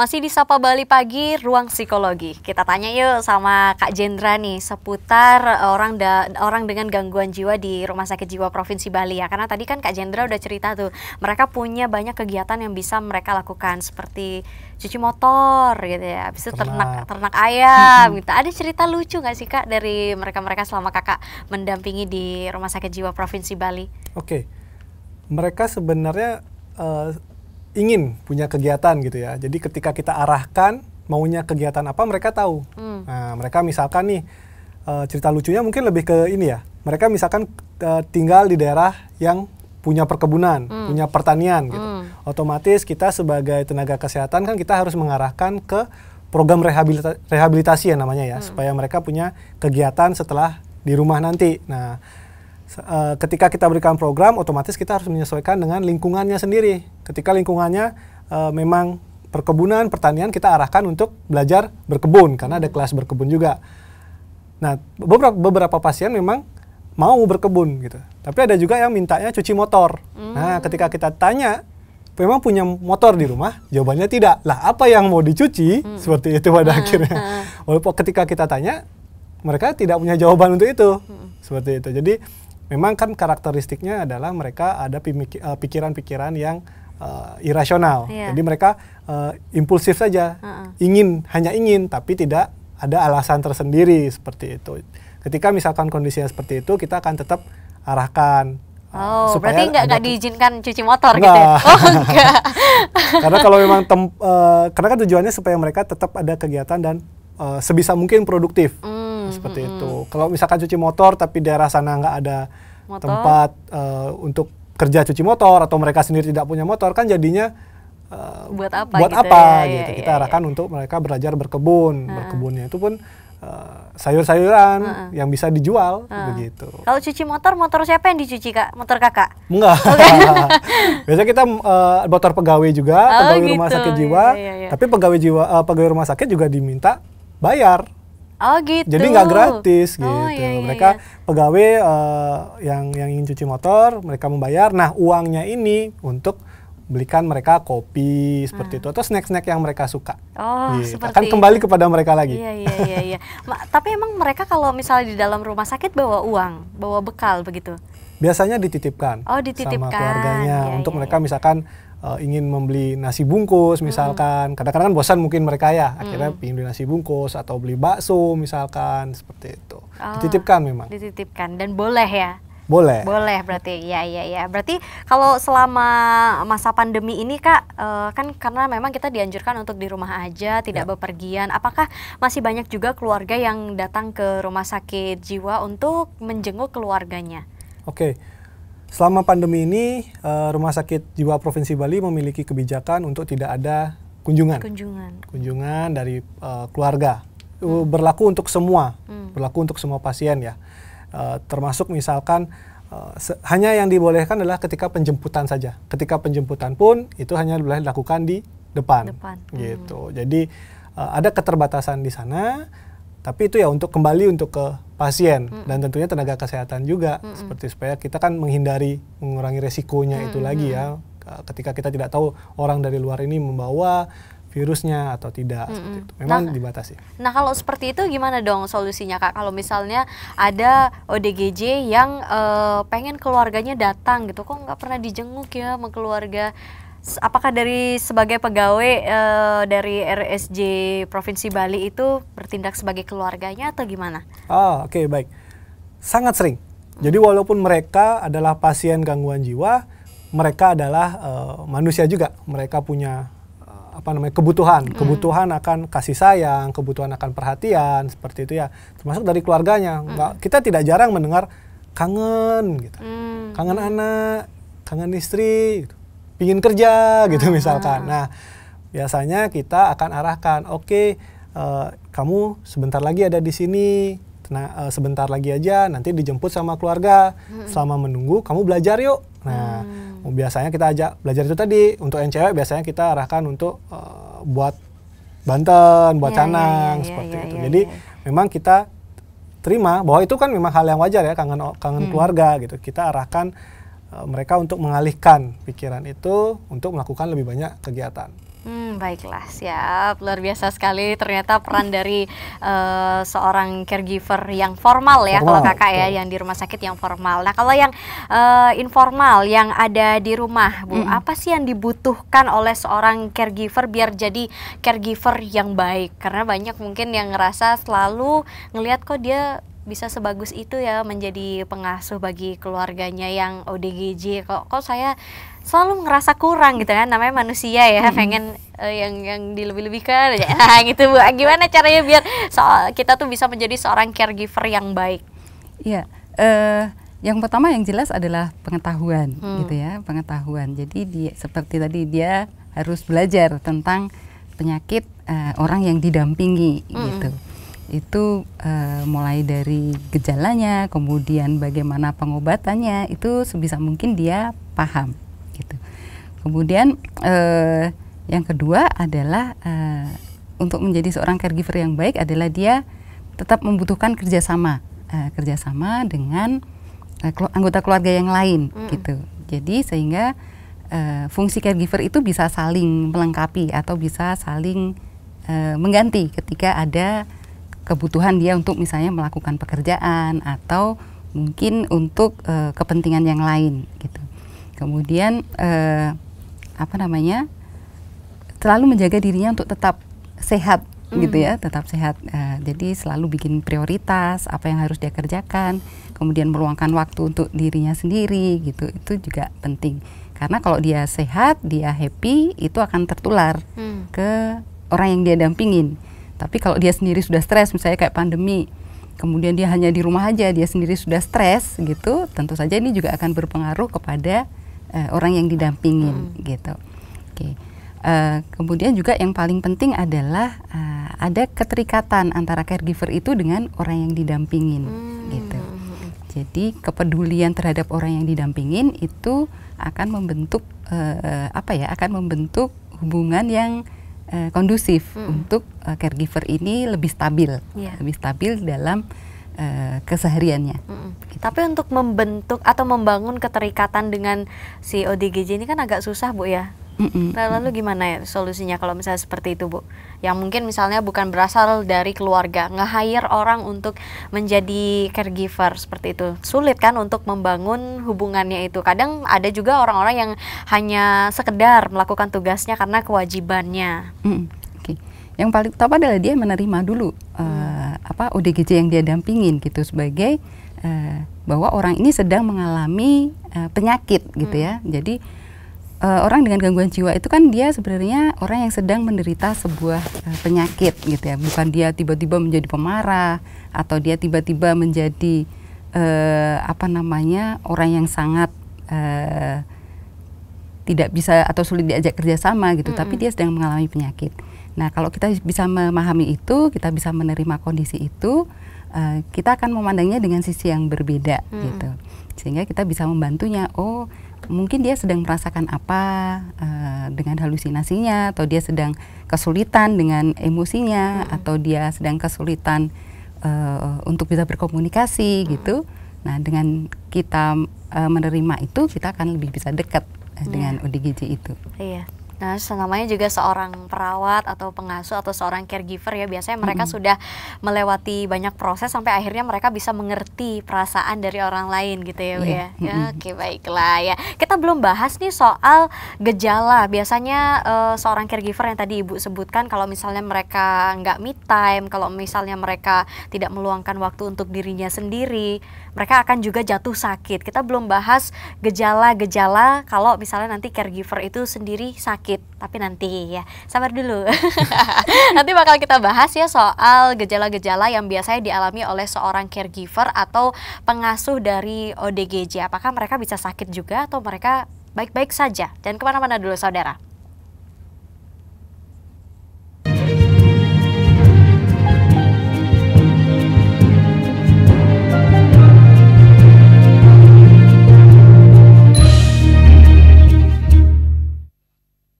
Masih di Sapa Bali Pagi, Ruang Psikologi. Kita tanya yuk sama Kak Jendra nih seputar eh, orang da orang dengan gangguan jiwa di Rumah Sakit Jiwa Provinsi Bali ya. Karena tadi kan Kak Jendra udah cerita tuh, mereka punya banyak kegiatan yang bisa mereka lakukan seperti cuci motor gitu ya. Habis itu ternak ternak ayam gitu. Ada cerita lucu gak sih Kak dari mereka-mereka selama Kakak mendampingi di Rumah Sakit Jiwa Provinsi Bali? Oke. Okay. Mereka sebenarnya uh, ingin punya kegiatan gitu ya. Jadi ketika kita arahkan maunya kegiatan apa mereka tahu. Hmm. Nah, mereka misalkan nih eh, cerita lucunya mungkin lebih ke ini ya. Mereka misalkan eh, tinggal di daerah yang punya perkebunan, hmm. punya pertanian gitu. Hmm. Otomatis kita sebagai tenaga kesehatan kan kita harus mengarahkan ke program rehabilita rehabilitasi ya namanya ya, hmm. supaya mereka punya kegiatan setelah di rumah nanti. Nah, eh, ketika kita berikan program otomatis kita harus menyesuaikan dengan lingkungannya sendiri ketika lingkungannya e, memang perkebunan, pertanian kita arahkan untuk belajar berkebun karena ada kelas berkebun juga. Nah, beberapa beberapa pasien memang mau berkebun gitu. Tapi ada juga yang mintanya cuci motor. mm. Nah, hmm. ketika kita tanya memang punya motor di rumah, jawabannya tidak. Lah, apa yang mau dicuci? mm. Seperti itu pada hmm, akhirnya. Hmm. Walaupun ketika kita tanya, mereka tidak punya jawaban untuk itu. mm. Seperti itu. Jadi memang kan karakteristiknya adalah mereka ada eh, pikiran-pikiran yang uh, irasional. Yeah. Jadi mereka uh, impulsif saja, uh -uh. ingin hanya ingin, tapi tidak ada alasan tersendiri seperti itu. Ketika misalkan kondisinya seperti itu, kita akan tetap arahkan. Eh, oh, supaya berarti nggak nggak diizinkan cuci motor enggak. gitu ya? Oh, enggak. karena kalau memang tem, uh, karena kan tujuannya supaya mereka tetap ada kegiatan dan uh, sebisa mungkin produktif mm, seperti mm, itu. Mm. Kalau misalkan cuci motor tapi daerah sana nggak ada motor. tempat uh, untuk kerja cuci motor atau mereka sendiri tidak punya motor kan jadinya uh, buat apa buat gitu, apa ya, gitu. Ya, kita ya, arahkan ya. untuk mereka belajar berkebun. Uh. Berkebunnya itu pun uh, sayur-sayuran uh -uh. yang bisa dijual uh. begitu. Kalau cuci motor, motor siapa yang dicuci kak? Motor kakak? Enggak. Oh, kan? Biasanya kita uh, motor pegawai juga, oh, pegawai gitu. rumah sakit iya, jiwa. ya, ya, ya. Tapi pegawai jiwa, uh, pegawai rumah sakit juga diminta bayar Oh gitu. Jadi nggak gratis oh, gitu. iya, iya, mereka iya. pegawai uh, yang yang ingin cuci motor, mereka membayar. Nah uangnya ini untuk belikan mereka kopi seperti hmm. itu atau snack-snack yang mereka suka. Oh, gitu. seperti akan kembali itu. kepada mereka lagi. Iya iya iya. iya. tapi emang mereka kalau misalnya di dalam rumah sakit bawa uang, bawa bekal begitu? Biasanya dititipkan. Oh dititipkan. Sama keluarganya iya, untuk iya, mereka iya. misalkan uh, ingin membeli nasi bungkus hmm. misalkan. Kadang-kadang kan bosan mungkin mereka ya, hmm. akhirnya ingin beli nasi bungkus atau beli bakso misalkan seperti itu. Oh, dititipkan memang. Dititipkan dan boleh ya. Boleh. Boleh berarti. Ya ya ya. Berarti kalau selama masa pandemi ini Kak eh, kan karena memang kita dianjurkan untuk di rumah aja, tidak ya. bepergian. Apakah masih banyak juga keluarga yang datang ke rumah sakit jiwa untuk menjenguk keluarganya? Oke. Okay Selama pandemi ini, eh, Rumah Sakit Jiwa Provinsi Bali memiliki kebijakan untuk tidak ada kunjungan. Kunjungan. Kunjungan dari eh, keluarga. Hmm. Berlaku untuk semua. Hmm. Berlaku untuk semua pasien ya. Eh, termasuk misalkan hanya yang dibolehkan adalah ketika penjemputan saja. Ketika penjemputan pun itu hanya boleh dilakukan di depan. depan. Gitu. Hmm. Jadi ada keterbatasan di sana, tapi itu ya untuk kembali untuk ke pasien -hmm. dan tentunya tenaga kesehatan juga -hmm. seperti supaya kita kan menghindari mengurangi resikonya -hmm. itu lagi ya ketika kita tidak tahu orang dari luar ini membawa virusnya atau tidak -hmm. seperti itu. Memang nah, dibatasi. Nah, kalau seperti itu gimana dong solusinya Kak? Kalau misalnya ada ODGJ yang uh, pengen keluarganya datang gitu, kok nggak pernah dijenguk ya sama keluarga apakah dari sebagai pegawai uh, dari RSJ Provinsi Bali itu bertindak sebagai keluarganya atau gimana? Ah, oke okay, baik. Sangat sering. Jadi walaupun mereka adalah pasien gangguan jiwa, mereka adalah uh, manusia juga. Mereka punya eh, apa namanya kebutuhan, hmm. kebutuhan akan kasih sayang, kebutuhan akan perhatian seperti itu ya. Termasuk dari keluarganya. hmm. Nggak, kita tidak jarang mendengar kangen gitu. hmm. Kangen hmm. anak, kangen istri gitu pingin kerja gitu ah. misalkan. Nah biasanya kita akan arahkan, oke okay, uh, eh, kamu sebentar lagi ada di sini, nah uh, sebentar lagi aja, nanti dijemput sama keluarga. Hmm. Selama menunggu kamu belajar yuk. Nah hmm. biasanya kita ajak belajar itu tadi. Untuk yang cewek biasanya kita arahkan untuk uh, buat Banten, buat ya, canang ya, ya, seperti ya, ya, itu. Ya, Jadi iya. memang kita terima bahwa itu kan memang hal yang wajar ya kangen kangen hmm. keluarga gitu. Kita arahkan Eh, mereka untuk mengalihkan pikiran itu untuk melakukan lebih banyak kegiatan. Hmm, baiklah, siap. Luar biasa sekali ternyata peran dari uh, seorang caregiver yang formal ya formal, kalau kakak ya yang di rumah sakit yang formal. Nah, kalau yang uh, informal yang ada di rumah, Bu, hmm. apa sih yang dibutuhkan oleh seorang caregiver biar jadi caregiver yang baik? Karena banyak mungkin yang ngerasa selalu ngelihat kok dia bisa sebagus itu ya menjadi pengasuh bagi keluarganya yang ODGJ kok kok saya selalu ngerasa kurang gitu kan namanya manusia ya hmm. pengen uh, yang yang dilebih-lebihkan ya gitu Bu ah, gimana caranya biar so kita tuh bisa menjadi seorang caregiver yang baik ya uh, yang pertama yang jelas adalah pengetahuan hmm. gitu ya pengetahuan jadi dia seperti tadi dia harus belajar tentang penyakit uh, orang yang didampingi hmm. gitu itu e, mulai dari gejalanya, kemudian bagaimana pengobatannya itu sebisa mungkin dia paham gitu. Kemudian e, yang kedua adalah e, untuk menjadi seorang caregiver yang baik adalah dia tetap membutuhkan kerjasama, e, kerjasama dengan e, anggota keluarga yang lain mm. gitu. Jadi sehingga e, fungsi caregiver itu bisa saling melengkapi atau bisa saling e, mengganti ketika ada kebutuhan dia untuk misalnya melakukan pekerjaan atau mungkin untuk e, kepentingan yang lain gitu. Kemudian e, apa namanya? selalu menjaga dirinya untuk tetap sehat mm. gitu ya, tetap sehat. E, jadi selalu bikin prioritas apa yang harus dia kerjakan, kemudian meluangkan waktu untuk dirinya sendiri gitu. Itu juga penting. Karena kalau dia sehat, dia happy, itu akan tertular mm. ke orang yang dia dampingin. Tapi kalau dia sendiri sudah stres, misalnya kayak pandemi, kemudian dia hanya di rumah aja, dia sendiri sudah stres gitu, tentu saja ini juga akan berpengaruh kepada uh, orang yang didampingin hmm. gitu. Oke. Okay. Uh, eh, kemudian juga yang paling penting adalah uh, ada keterikatan antara caregiver itu dengan orang yang didampingin hmm. gitu. Jadi kepedulian terhadap orang yang didampingin itu akan membentuk uh, apa ya? Akan membentuk hubungan yang uh, kondusif hmm. untuk uh, caregiver ini lebih stabil, yeah. lebih stabil dalam uh, kesehariannya. Hmm. Gitu. Tapi untuk membentuk atau membangun keterikatan dengan si ODGJ ini kan agak susah bu ya, Mm-mm. Nah, lalu gimana ya solusinya kalau misalnya seperti itu Bu? Yang mungkin misalnya bukan berasal dari keluarga, nge-hire orang untuk menjadi caregiver seperti itu. Sulit kan untuk membangun hubungannya itu. Kadang ada juga orang-orang yang hanya sekedar melakukan tugasnya karena kewajibannya. Mm. Okay. Yang paling utama adalah dia menerima dulu mm. uh, apa ODGJ yang dia dampingin gitu sebagai uh, bahwa orang ini sedang mengalami uh, penyakit gitu mm. ya. Jadi uh, orang dengan gangguan jiwa itu kan dia sebenarnya orang yang sedang menderita sebuah uh, penyakit gitu ya bukan dia tiba-tiba menjadi pemarah atau dia tiba-tiba menjadi uh, apa namanya orang yang sangat uh, tidak bisa atau sulit diajak kerjasama gitu mm -hmm. tapi dia sedang mengalami penyakit nah kalau kita bisa memahami itu kita bisa menerima kondisi itu uh, kita akan memandangnya dengan sisi yang berbeda mm -hmm. gitu sehingga kita bisa membantunya oh mungkin dia sedang merasakan apa uh, dengan halusinasinya atau dia sedang kesulitan dengan emosinya hmm. atau dia sedang kesulitan uh, untuk bisa berkomunikasi hmm. gitu. Nah, dengan kita uh, menerima itu kita akan lebih bisa dekat uh, dengan ODGJ itu. Iya. Nah, namanya juga seorang perawat atau pengasuh atau seorang caregiver ya, biasanya mereka -hmm. sudah melewati banyak proses sampai akhirnya mereka bisa mengerti perasaan dari orang lain gitu ya, yeah. ya. -hmm. Oke, baiklah ya. Kita belum bahas nih soal gejala. Biasanya uh, seorang caregiver yang tadi Ibu sebutkan kalau misalnya mereka nggak me time, kalau misalnya mereka tidak meluangkan waktu untuk dirinya sendiri, mereka akan juga jatuh sakit. Kita belum bahas gejala-gejala kalau misalnya nanti caregiver itu sendiri sakit sakit, tapi nanti ya sabar dulu. nanti bakal kita bahas ya soal gejala-gejala yang biasanya dialami oleh seorang caregiver atau pengasuh dari ODGJ. Apakah mereka bisa sakit juga atau mereka baik-baik saja? Dan kemana-mana dulu saudara.